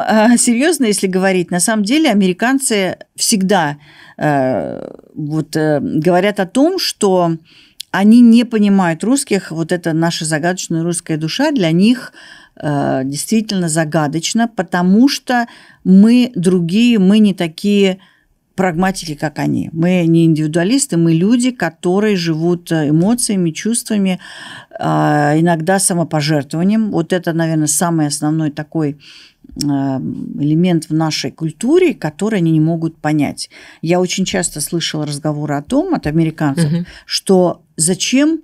Э, серьезно, если говорить, на самом деле американцы всегда э, вот, э, говорят о том, что они не понимают русских, вот это наша загадочная русская душа для них действительно загадочно, потому что мы другие, мы не такие прагматики, как они. Мы не индивидуалисты, мы люди, которые живут э, эмоциями, чувствами, а, иногда самопожертвованием. Вот это, наверное, самый основной такой а, элемент в нашей культуре, который они не могут понять. Я очень часто слышала разговоры о том от американцев, угу. что зачем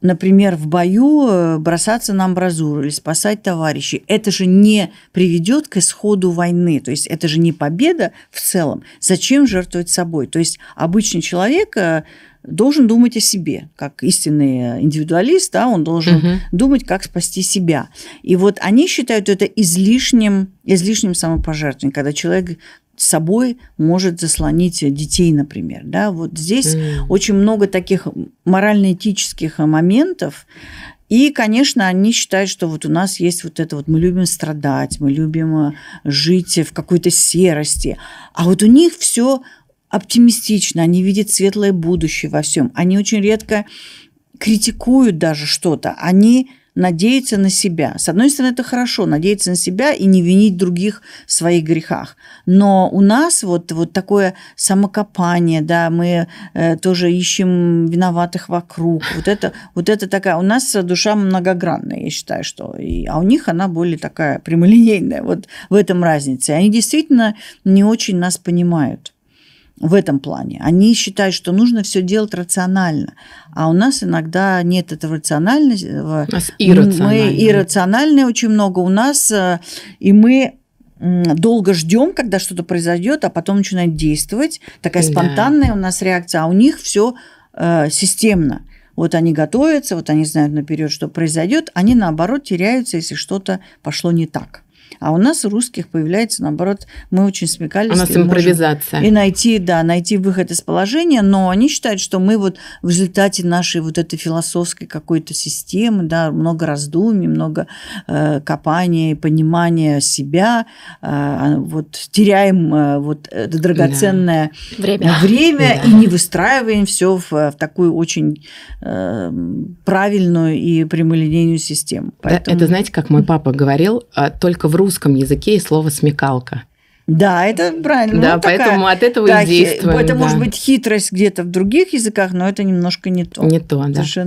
например, в бою э, бросаться на амбразуру или спасать товарищей, это же не приведет к исходу войны. То есть это же не победа в целом. Зачем жертвовать собой? То есть обычный человек э, должен думать о себе, как истинный э, индивидуалист, да, он должен угу. думать, как спасти себя. И вот они считают это излишним, излишним самопожертвованием, когда человек собой может заслонить детей, например. Да? Вот здесь mm. очень много таких морально-этических моментов. И, конечно, они считают, что вот у нас есть вот это вот, мы любим страдать, мы любим э, жить в какой-то серости. А вот у них все оптимистично, они видят светлое будущее во всем. Они очень редко критикуют даже что-то. Они надеяться на себя. С одной стороны, это хорошо, надеяться на себя и не винить других в своих грехах. Но у нас вот, вот такое самокопание, да, мы э, тоже ищем виноватых вокруг. Вот это, вот это такая... У нас душа многогранная, я считаю, что... И, а у них она более такая прямолинейная. Вот в этом разница. И они действительно не очень нас понимают в этом плане. Они считают, что нужно все делать рационально. А у нас иногда нет этого рационального. У нас иррационально. Мы иррациональные очень много у нас, э, и мы долго ждем, когда что-то произойдет, а потом начинаем действовать. Такая да. спонтанная у нас реакция, а у них все э, системно. Вот они готовятся, вот они знают наперед, что произойдет, они наоборот теряются, если что-то пошло не так. А у нас у русских появляется, наоборот, мы очень смекались. У нас импровизация. И найти, да, найти выход из положения, но они считают, что мы вот в результате нашей вот этой философской какой-то системы, да, много раздумий, много э, копания и понимания себя, э, а вот теряем э, вот это драгоценное да. время, э, время да. и не выстраиваем все в, в такую очень э, правильную и прямолинейную систему. Поэтому... Да, это знаете, как мой папа говорил, а только в русском языке и слово смекалка. Да, это правильно. Ну, да, ну, поэтому такая, от этого да, и действуем. Это да. может быть хитрость где-то в других языках, но это немножко не то. Не то, да. Совершенно.